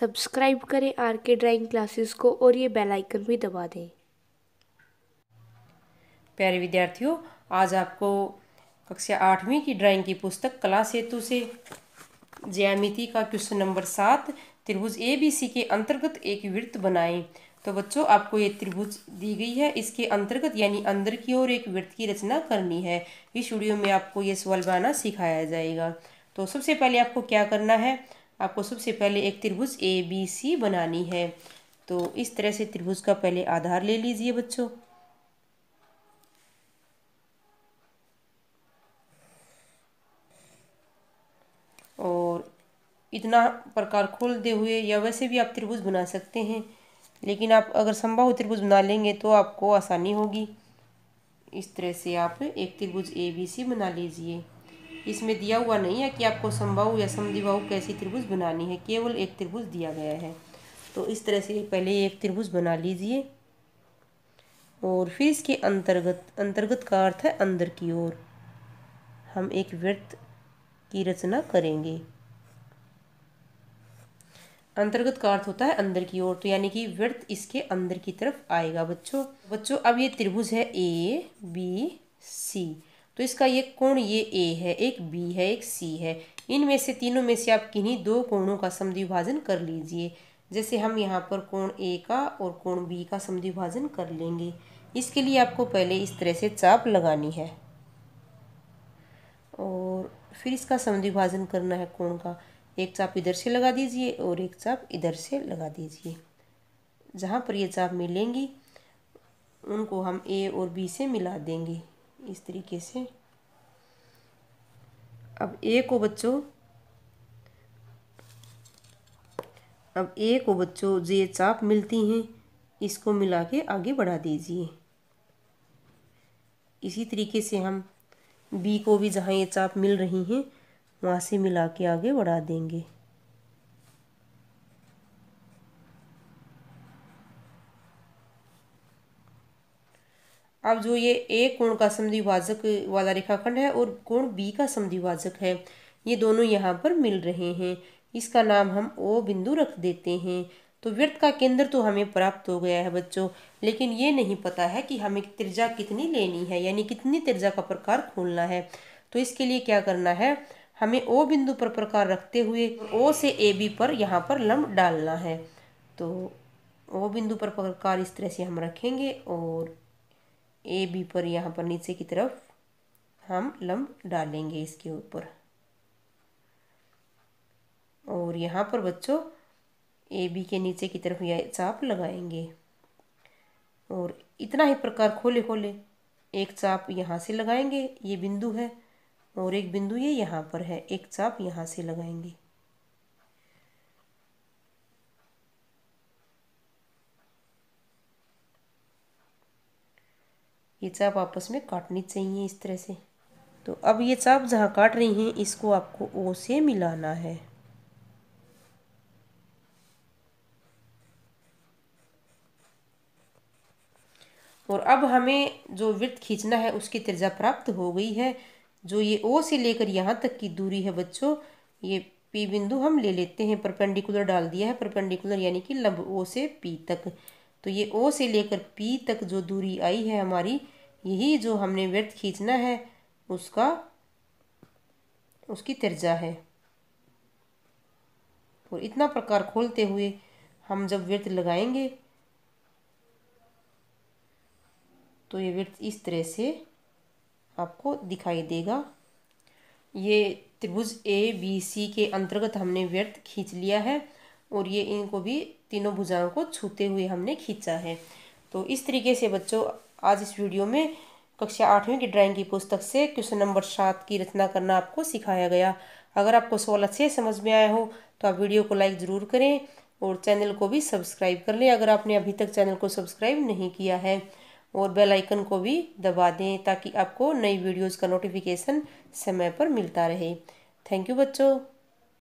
subscribe करें are के drawing classes को और ये बेल आइकन भी दबा दें प्यारे विद्यार्थियों आज आपको कक्षा आठवीं की ड्राइंग की पुस्तक कला सेतु से ज्यामिति का क्वेश्चन नंबर सात त्रिभुज ए बी सी के अंतर्गत एक वृत्त बनाएं तो बच्चों आपको ये त्रिभुज दी गई है इसके अंतर्गत यानी अंदर की ओर एक वृत्त की रचना करनी है इस वीडियो में आपको ये सवाल बनाना सिखाया जाएगा तो सबसे पहले आपको क्या करना है आपको सबसे पहले एक त्रिभुज ए बी सी बनानी है तो इस तरह से त्रिभुज का पहले आधार ले लीजिए बच्चों और इतना प्रकार खोलते हुए या वैसे भी आप त्रिभुज बना सकते हैं लेकिन आप अगर संभव त्रिभुज बना लेंगे तो आपको आसानी होगी इस तरह से आप एक त्रिभुज ए बी सी बना लीजिए इसमें दिया हुआ नहीं है कि आपको संभव या समदिबाहु कैसी त्रिभुज बनानी है केवल एक त्रिभुज दिया गया है तो इस तरह से पहले एक त्रिभुज बना लीजिए और फिर इसके अंतर्गत अंतर्गत का अर्थ है अंदर की ओर हम एक वृत्त की रचना करेंगे अंतर्गत का अर्थ होता है अंदर की ओर तो यानी कि वृत्त इसके अंदर की तरफ आएगा बच्चों बच्चों अब ये त्रिभुज है ए बी सी तो इसका एक कोण ये ए है एक बी है एक सी है इनमें से तीनों में से आप किन्हीं दो कोणों का समद्विभाजन कर लीजिए जैसे हम यहाँ पर कोण ए का और कोण बी का समद्विभाजन कर लेंगे इसके लिए आपको पहले इस तरह से चाप लगानी है और फिर इसका समद्विभाजन करना है कोण का एक चाप इधर से लगा दीजिए और एक चाप इधर से लगा दीजिए जहाँ पर ये चाप मिलेंगी उनको हम ए और बी से मिला देंगे इस तरीके से अब ए को बच्चों अब ए को बच्चों ये चाप मिलती हैं इसको मिला के आगे बढ़ा दीजिए इसी तरीके से हम बी को भी जहाँ ये चाप मिल रही हैं वहाँ से मिला के आगे बढ़ा देंगे अब जो ये ए कोण का समधिभाजक वाला रेखाखंड है और कोण बी का समधिभाजक है ये दोनों यहाँ पर मिल रहे हैं इसका नाम हम ओ बिंदु रख देते हैं तो वृत्त का केंद्र तो हमें प्राप्त हो गया है बच्चों लेकिन ये नहीं पता है कि हमें त्रिज्या कितनी लेनी है यानी कितनी त्रिज्या का प्रकार खोलना है तो इसके लिए क्या करना है हमें ओ बिंदु पर प्रकार रखते हुए ओ से ए बी पर यहाँ पर लम्ब डालना है तो ओ बिंदु पर प्रकार इस तरह से हम रखेंगे और ए बी पर यहाँ पर नीचे की तरफ हम लम्ब डालेंगे इसके ऊपर और यहाँ पर बच्चों ए बी के नीचे की तरफ यह चाप लगाएंगे और इतना ही प्रकार खोले खोले एक चाप यहाँ से लगाएंगे ये बिंदु है और एक बिंदु ये यहाँ पर है एक चाप यहाँ से लगाएंगे ये चाप आपस में काटनी चाहिए इस तरह से तो अब ये चाप जहाँ काट रही हैं इसको आपको ओ से मिलाना है और अब हमें जो वृत्त खींचना है उसकी तिरजा प्राप्त हो गई है जो ये ओ से लेकर यहाँ तक की दूरी है बच्चों ये पी बिंदु हम ले लेते हैं परपेंडिकुलर डाल दिया है परपेंडिकुलर यानी कि लंब ओ से पी तक तो ये ओ से लेकर पी तक जो दूरी आई है हमारी यही जो हमने व्यर्थ खींचना है उसका उसकी तिरजा है और इतना प्रकार खोलते हुए हम जब व्यर्थ लगाएंगे तो ये व्यर्थ इस तरह से आपको दिखाई देगा ये त्रिभुज ए बी सी के अंतर्गत हमने व्यर्थ खींच लिया है और ये इनको भी तीनों भुजाओं को छूते हुए हमने खींचा है तो इस तरीके से बच्चों आज इस वीडियो में कक्षा आठवीं की ड्राइंग की पुस्तक से क्वेश्चन नंबर सात की रचना करना आपको सिखाया गया अगर आपको सवाल अच्छे समझ में आया हो तो आप वीडियो को लाइक ज़रूर करें और चैनल को भी सब्सक्राइब कर लें अगर आपने अभी तक चैनल को सब्सक्राइब नहीं किया है और बेल आइकन को भी दबा दें ताकि आपको नई वीडियोस का नोटिफिकेशन समय पर मिलता रहे थैंक यू बच्चों